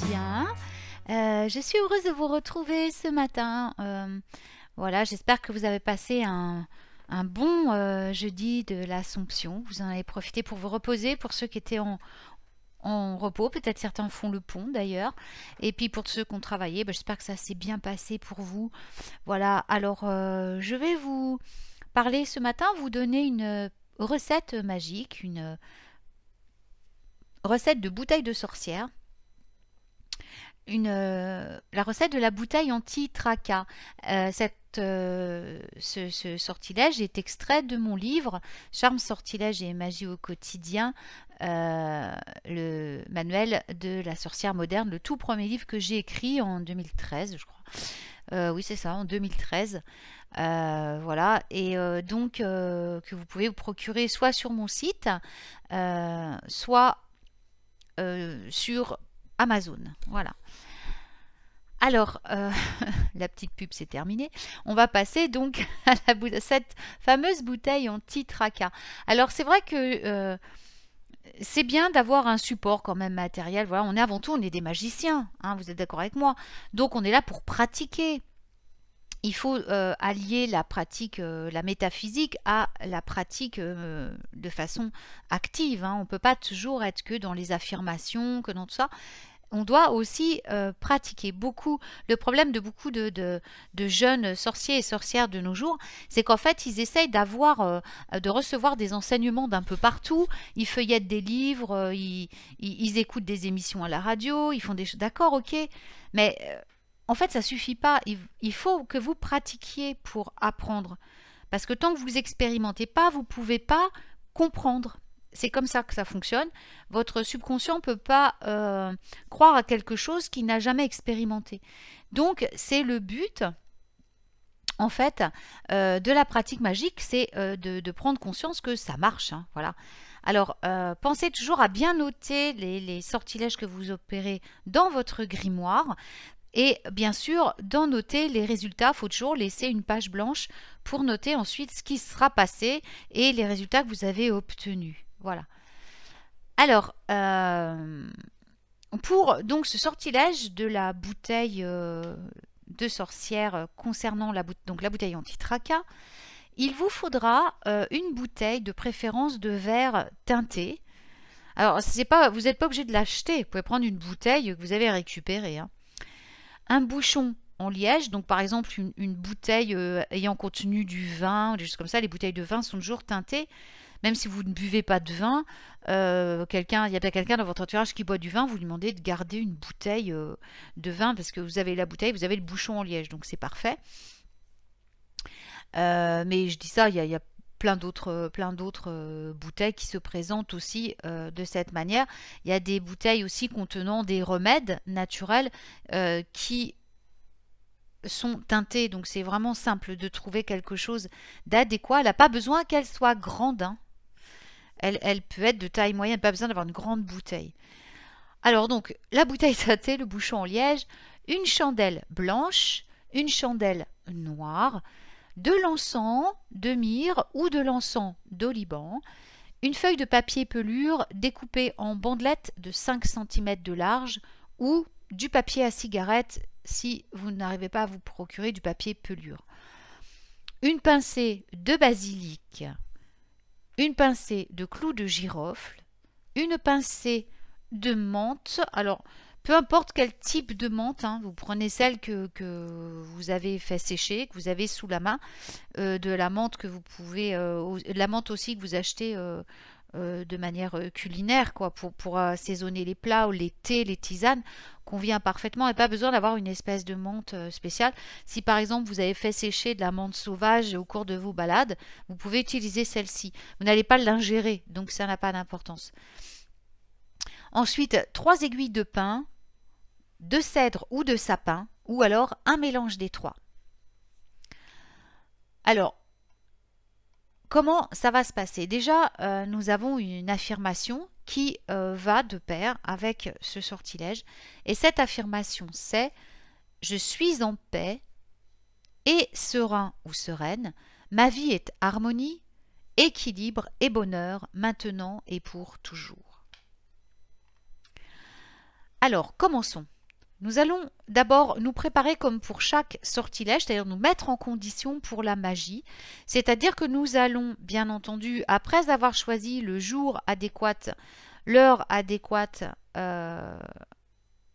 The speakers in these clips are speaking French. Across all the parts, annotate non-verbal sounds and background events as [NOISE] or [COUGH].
Eh bien. Euh, je suis heureuse de vous retrouver ce matin. Euh, voilà, j'espère que vous avez passé un, bon euh, jeudi de l'Assomption. Vous en avez profité pour vous reposer, pour ceux qui étaient en, repos, peut-être certains font le pont d'ailleurs. Et puis pour ceux qui ont travaillé, bah, j'espère que ça s'est bien passé pour vous. Voilà, alors je vais vous parler ce matin, vous donner une recette magique, une recette de bouteille de sorcière euh, la recette de la bouteille anti traca euh, euh, ce, sortilège est extrait de mon livre Charme, sortilège et magie au quotidien, le manuel de la sorcière moderne, le tout premier livre que j'ai écrit en 2013, je crois. oui, c'est ça, en 2013. voilà, et donc que vous pouvez vous procurer soit sur mon site, soit sur Amazon. Voilà. Alors, euh, [LAUGHS] la petite pub c'est terminée. On va passer donc [LAUGHS] à la cette fameuse bouteille en titraca. Alors c'est vrai que euh, c'est bien d'avoir un support quand même matériel. Voilà, on est avant tout, on est des magiciens. Hein, vous êtes d'accord avec moi Donc on est là pour pratiquer il faut euh, allier la pratique, euh, la métaphysique à la pratique euh, de façon active. Hein. On ne peut pas toujours être que dans les affirmations, que dans tout ça. On doit aussi pratiquer beaucoup. Le problème de beaucoup de, jeunes sorciers et sorcières de nos jours, c'est qu'en fait, ils essayent d'avoir, de recevoir des enseignements d'un peu partout. Ils feuillettent des livres, ils, ils, écoutent des émissions à la radio, ils font des choses. D'accord, ok, mais en fait, ça suffit pas. Il faut que vous pratiquiez pour apprendre. Parce que tant que vous n'expérimentez pas, vous ne pouvez pas comprendre. C'est comme ça que ça fonctionne. Votre subconscient ne peut pas euh, croire à quelque chose qu'il n'a jamais expérimenté. Donc, c'est le but, en fait, euh, de la pratique magique, c'est euh, de, prendre conscience que ça marche. Hein, voilà. Alors, pensez toujours à bien noter les sortilèges que vous opérez dans votre grimoire et bien sûr, d'en noter les résultats, il faut toujours laisser une page blanche pour noter ensuite ce qui sera passé et les résultats que vous avez obtenus. Voilà. Alors, euh, pour donc ce sortilège de la bouteille euh, de sorcière euh, concernant la, bouteille, donc la bouteille anti-tracas, il vous faudra une bouteille de préférence de verre teinté. Alors, pas, vous n'êtes pas obligé de l'acheter, vous pouvez prendre une bouteille que vous avez récupérée. Hein un bouchon en liège, donc par exemple une, bouteille euh, ayant contenu du vin, des choses comme ça, les bouteilles de vin sont toujours teintées. Même si vous ne buvez pas de vin, euh, quelqu'un, il y a quelqu'un dans votre entourage qui boit du vin, vous lui demandez de garder une bouteille euh, de vin parce que vous avez la bouteille, vous avez le bouchon en liège, donc c'est parfait. mais je dis ça, il y a, il y a plein d'autres euh, plein d'autres euh, bouteilles qui se présentent aussi euh, de cette manière. Il y a des bouteilles aussi contenant des remèdes naturels qui sont teintées. Donc c'est vraiment simple de trouver quelque chose d'adéquat. Elle n'a pas besoin qu'elle soit grande. Hein. Elle, elle, peut être de taille moyenne, pas besoin d'avoir une grande bouteille. Alors donc, la bouteille [LAUGHS] teintée, le bouchon en liège, une chandelle blanche, une chandelle noire, de l'encens de myrrhe ou de l'encens d'oliban, une feuille de papier pelure découpée en bandelettes de 5 cm de large ou du papier à cigarette si vous n'arrivez pas à vous procurer du papier pelure. Une pincée de basilic, une pincée de clou de girofle, une pincée de menthe. Alors, peu importe quel type de menthe, hein, vous prenez celle que, vous avez fait sécher, que vous avez sous la main, euh, de la menthe que vous pouvez, euh, la menthe aussi que vous achetez euh, de manière culinaire, quoi, pour, pour assaisonner les plats ou les thés, les tisanes, convient parfaitement et pas besoin d'avoir une espèce de menthe spéciale. Si par exemple vous avez fait sécher de la menthe sauvage au cours de vos balades, vous pouvez utiliser celle-ci. Vous n'allez pas l'ingérer, donc ça n'a pas d'importance. Ensuite, trois aiguilles de pin, de cèdre ou de sapin, ou alors un mélange des trois. Alors, comment ça va se passer Déjà, euh, nous avons une affirmation qui euh, va de pair avec ce sortilège. Et cette affirmation, c'est Je suis en paix et serein ou sereine. Ma vie est harmonie, équilibre et bonheur maintenant et pour toujours. Alors, commençons. Nous allons d'abord nous préparer comme pour chaque sortilège, c'est-à-dire nous mettre en condition pour la magie. C'est-à-dire que nous allons, bien entendu, après avoir choisi le jour adéquat, l'heure adéquate euh,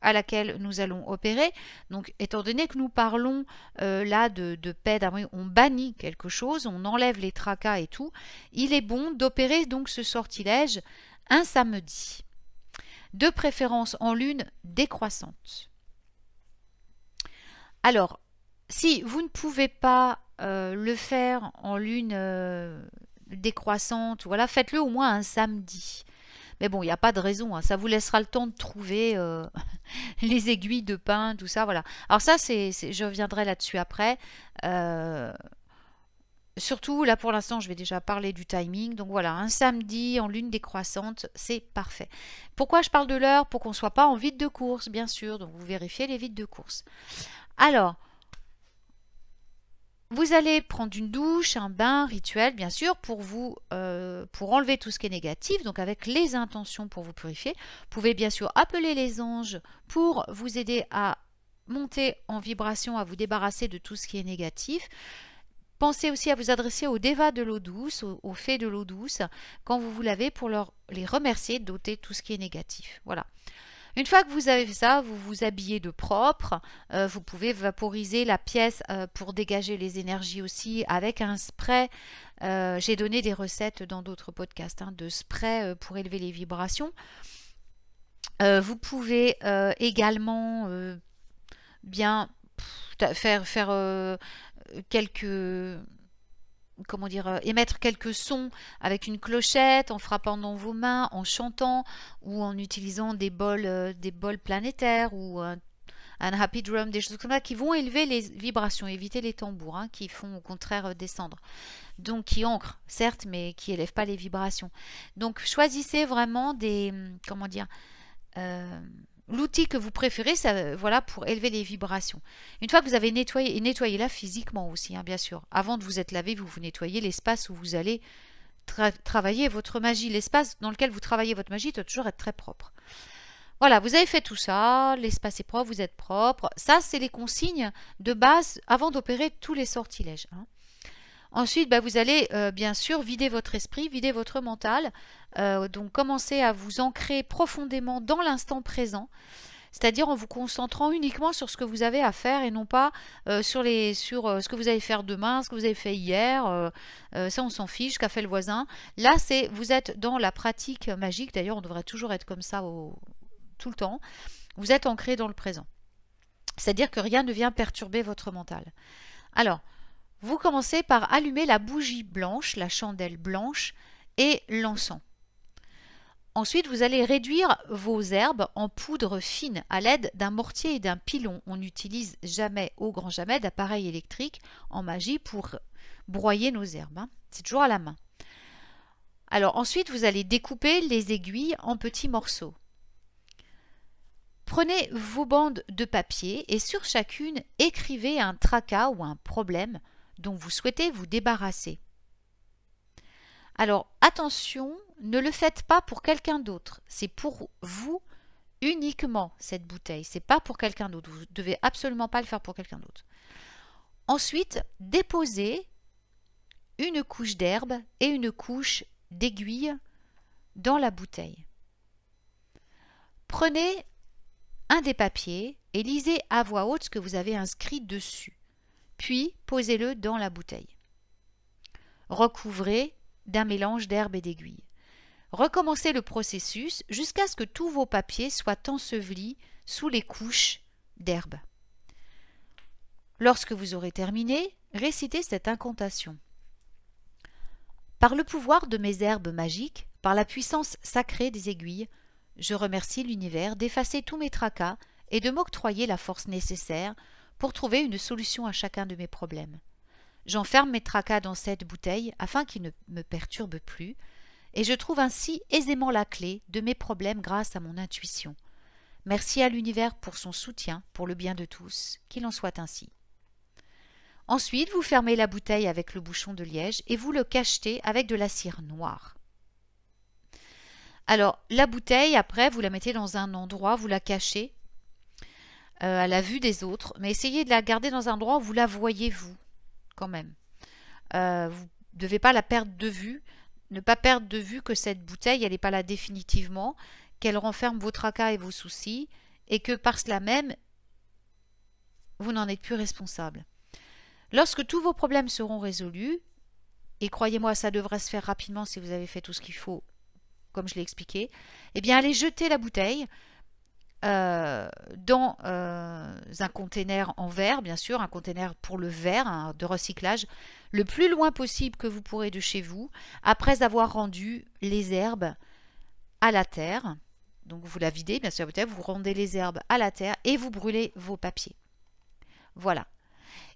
à laquelle nous allons opérer, donc étant donné que nous parlons euh, là de, de paix, on bannit quelque chose, on enlève les tracas et tout, il est bon d'opérer donc ce sortilège un samedi, de préférence en lune décroissante. Alors, si vous ne pouvez pas euh, le faire en lune euh, décroissante, voilà, faites-le au moins un samedi. Mais bon, il n'y a pas de raison, hein. ça vous laissera le temps de trouver euh, [LAUGHS] les aiguilles de pain, tout ça, voilà. Alors ça, c'est, je reviendrai là-dessus après. surtout, là pour l'instant, je vais déjà parler du timing. Donc voilà, un samedi en lune décroissante, c'est parfait. Pourquoi je parle de l'heure Pour qu'on ne soit pas en vide de course, bien sûr. Donc vous vérifiez les vides de course. Alors, vous allez prendre une douche, un bain rituel, bien sûr, pour vous, euh, pour enlever tout ce qui est négatif, donc avec les intentions pour vous purifier. Vous pouvez bien sûr appeler les anges pour vous aider à monter en vibration, à vous débarrasser de tout ce qui est négatif. Pensez aussi à vous adresser aux dévas de l'eau douce, aux, fées de l'eau douce, quand vous vous lavez pour leur, les remercier d'ôter tout ce qui est négatif. Voilà. Une fois que vous avez ça, vous vous habillez de propre. Euh, vous pouvez vaporiser la pièce euh, pour dégager les énergies aussi avec un spray. Euh, j'ai donné des recettes dans d'autres podcasts hein, de spray pour élever les vibrations. vous pouvez également bien faire, faire quelques comment dire, euh, émettre quelques sons avec une clochette, en frappant dans vos mains, en chantant ou en utilisant des bols, euh, des bols planétaires ou un, happy drum, des choses comme ça qui vont élever les vibrations, éviter les tambours hein, qui font au contraire euh, descendre. Donc qui ancrent, certes, mais qui élèvent pas les vibrations. Donc choisissez vraiment des, hum, comment dire, l'outil que vous préférez, ça, euh, voilà, pour élever les vibrations. Une fois que vous avez nettoyé, et nettoyez-la physiquement aussi, hein, bien sûr. Avant de vous être lavé, vous vous nettoyez l'espace où vous allez travailler votre magie. L'espace dans lequel vous travaillez votre magie doit toujours être très propre. Voilà, vous avez fait tout ça, l'espace est propre, vous êtes propre. Ça, c'est les consignes de base avant d'opérer tous les sortilèges. Hein. Ensuite, bah, vous allez euh, bien sûr vider votre esprit, vider votre mental. Euh, donc commencez à vous ancrer profondément dans l'instant présent. C'est-à-dire en vous concentrant uniquement sur ce que vous avez à faire et non pas euh, sur, les, sur ce que vous allez faire demain, ce que vous avez fait hier. ça, on s'en fiche, qu'a fait le voisin. Là, c'est vous êtes dans la pratique magique. D'ailleurs, on devrait toujours être comme ça tout le temps. Vous êtes ancré dans le présent. C'est-à-dire que rien ne vient perturber votre mental. Alors, vous commencez par allumer la bougie blanche, la chandelle blanche et l'encens. Ensuite, vous allez réduire vos herbes en poudre fine à l'aide d'un mortier et d'un pilon. On n'utilise jamais, au grand jamais, d'appareil électrique en magie pour broyer nos herbes. Hein. C'est toujours à la main. Alors ensuite, vous allez découper les aiguilles en petits morceaux. Prenez vos bandes de papier et sur chacune, écrivez un tracas ou un problème dont vous souhaitez vous débarrasser. Alors attention, ne le faites pas pour quelqu'un d'autre, c'est pour vous uniquement cette bouteille, c'est pas pour quelqu'un d'autre, vous ne devez absolument pas le faire pour quelqu'un d'autre. Ensuite, déposez une couche d'herbe et une couche d'aiguille dans la bouteille. Prenez un des papiers et lisez à voix haute ce que vous avez inscrit dessus puis posez-le dans la bouteille. Recouvrez d'un mélange d'herbes et d'aiguilles. Recommencez le processus jusqu'à ce que tous vos papiers soient ensevelis sous les couches d'herbes. Lorsque vous aurez terminé, récitez cette incantation. Par le pouvoir de mes herbes magiques, par la puissance sacrée des aiguilles, je remercie l'univers d'effacer tous mes tracas et de m'octroyer la force nécessaire pour trouver une solution à chacun de mes problèmes. J'enferme mes tracas dans cette bouteille afin qu'ils ne me perturbent plus, et je trouve ainsi aisément la clé de mes problèmes grâce à mon intuition. Merci à l'univers pour son soutien, pour le bien de tous, qu'il en soit ainsi. Ensuite, vous fermez la bouteille avec le bouchon de liège et vous le cachetez avec de la cire noire. Alors, la bouteille, après, vous la mettez dans un endroit, vous la cachez euh, à la vue des autres, mais essayez de la garder dans un endroit où vous la voyez vous, quand même. Euh, vous ne devez pas la perdre de vue, ne pas perdre de vue que cette bouteille, elle n'est pas là définitivement, qu'elle renferme vos tracas et vos soucis, et que par cela même, vous n'en êtes plus responsable. Lorsque tous vos problèmes seront résolus, et croyez-moi, ça devrait se faire rapidement si vous avez fait tout ce qu'il faut, comme je l'ai expliqué, eh bien allez jeter la bouteille, euh, dans euh, un container en verre, bien sûr, un container pour le verre hein, de recyclage, le plus loin possible que vous pourrez de chez vous, après avoir rendu les herbes à la terre. Donc vous la videz, bien sûr, vous rendez les herbes à la terre et vous brûlez vos papiers. Voilà,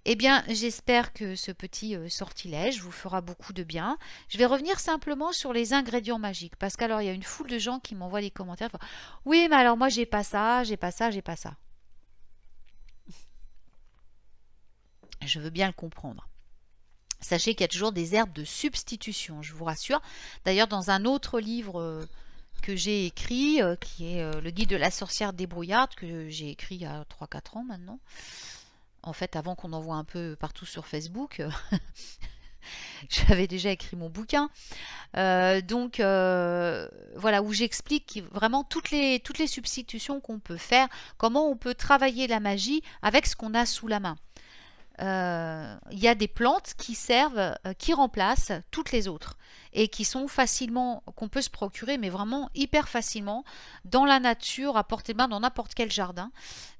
eh bien, j'espère que ce petit euh, sortilège vous fera beaucoup de bien. Je vais revenir simplement sur les ingrédients magiques, parce qu'alors il y a une foule de gens qui m'envoient des commentaires. Oui, mais alors moi j'ai pas ça, j'ai pas ça, j'ai pas ça. Je veux bien le comprendre. Sachez qu'il y a toujours des herbes de substitution, je vous rassure. D'ailleurs, dans un autre livre euh, que j'ai écrit, euh, qui est le guide de la sorcière débrouillarde, que j'ai écrit il y a 3-4 ans maintenant, en fait, avant qu'on envoie un peu partout sur Facebook, euh, [LAUGHS] j'avais déjà écrit mon bouquin. Euh, donc euh, voilà, où j'explique vraiment toutes les, toutes les substitutions qu'on peut faire, comment on peut travailler la magie avec ce qu'on a sous la main. Euh, il y a des plantes qui servent, euh, qui remplacent toutes les autres et qui sont facilement, qu'on peut se procurer, mais vraiment hyper facilement dans la nature, à portée de main, dans n'importe quel jardin.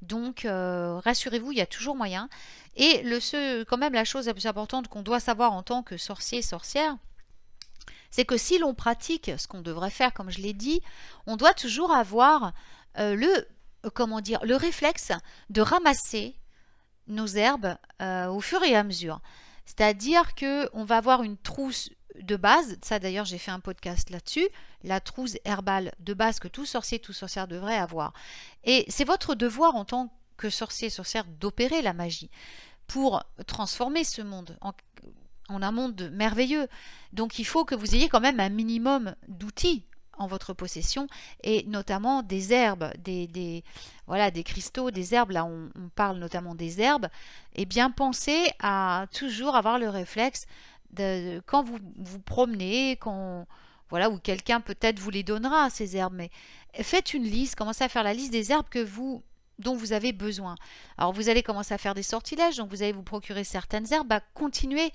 Donc euh, rassurez-vous, il y a toujours moyen. Et le, ce, quand même la chose la plus importante qu'on doit savoir en tant que sorcier, sorcière, c'est que si l'on pratique ce qu'on devrait faire, comme je l'ai dit, on doit toujours avoir le comment dire le réflexe de ramasser nos herbes euh, au fur et à mesure. C'est-à-dire on va avoir une trousse de base, ça d'ailleurs j'ai fait un podcast là-dessus, la trousse herbale de base que tout sorcier, tout sorcière devrait avoir. Et c'est votre devoir en tant que sorcier, sorcière d'opérer la magie pour transformer ce monde en, un monde merveilleux. Donc il faut que vous ayez quand même un minimum d'outils en votre possession et notamment des herbes, des, voilà, des cristaux, des herbes, là on, parle notamment des herbes, et eh bien pensez à toujours avoir le réflexe de, quand vous vous promenez, quand voilà, ou quelqu'un peut-être vous les donnera ces herbes, mais faites une liste, commencez à faire la liste des herbes que vous dont vous avez besoin. Alors vous allez commencer à faire des sortilèges, donc vous allez vous procurer certaines herbes, bah, continuez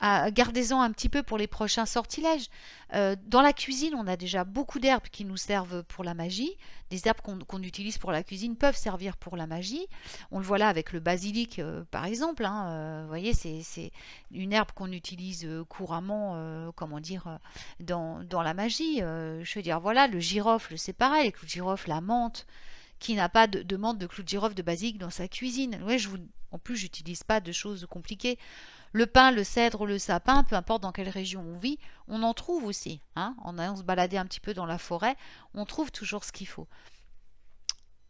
ah, gardez-en un petit peu pour les prochains sortilèges. Euh, dans la cuisine, on a déjà beaucoup d'herbes qui nous servent pour la magie. Des herbes qu'on utilise pour la cuisine peuvent servir pour la magie. On le voit là avec le basilic, euh, par exemple. Hein, euh, vous voyez, c'est une herbe qu'on utilise couramment, comment dire, dans, dans la magie. je veux dire, voilà, le girofle, c'est pareil. clou le girofle, la menthe, qui n'a pas de, demande menthe, de clou de girofle, de basilic dans sa cuisine. Ouais, en plus, j'utilise pas de choses compliquées. Le pin, le cèdre, le sapin, peu importe dans quelle région on vit, on en trouve aussi. Hein. en allant se balader un petit peu dans la forêt, on trouve toujours ce qu'il faut.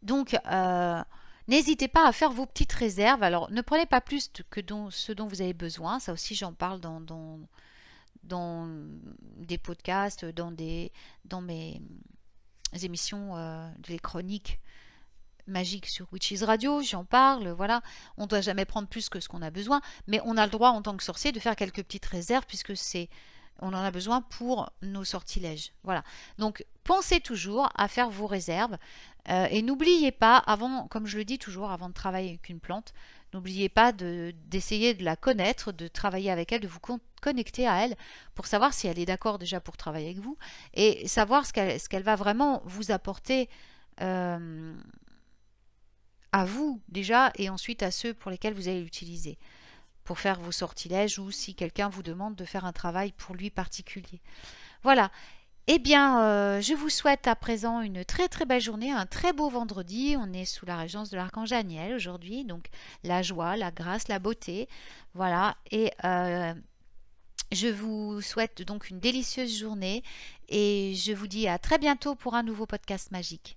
Donc, euh, n'hésitez pas à faire vos petites réserves. Alors, ne prenez pas plus que ce dont vous avez besoin. Ça aussi, j'en parle dans, des podcasts, dans, mes émissions, euh, des chroniques magique sur Witches Radio, j'en parle, voilà, on ne doit jamais prendre plus que ce qu'on a besoin, mais on a le droit en tant que sorcier de faire quelques petites réserves puisque c'est on en a besoin pour nos sortilèges. Voilà. Donc pensez toujours à faire vos réserves euh, et n'oubliez pas avant comme je le dis toujours avant de travailler avec une plante, n'oubliez pas d'essayer de, la connaître, de travailler avec elle, de vous connecter à elle pour savoir si elle est d'accord déjà pour travailler avec vous et savoir ce qu'elle va vraiment vous apporter euh, à vous déjà et ensuite à ceux pour lesquels vous allez l'utiliser pour faire vos sortilèges ou si quelqu'un vous demande de faire un travail pour lui particulier. Voilà. Eh bien, euh, je vous souhaite à présent une très très belle journée, un très beau vendredi. On est sous la régence de l'archange Aniel aujourd'hui, donc la joie, la grâce, la beauté. Voilà. Et euh, je vous souhaite donc une délicieuse journée et je vous dis à très bientôt pour un nouveau podcast magique.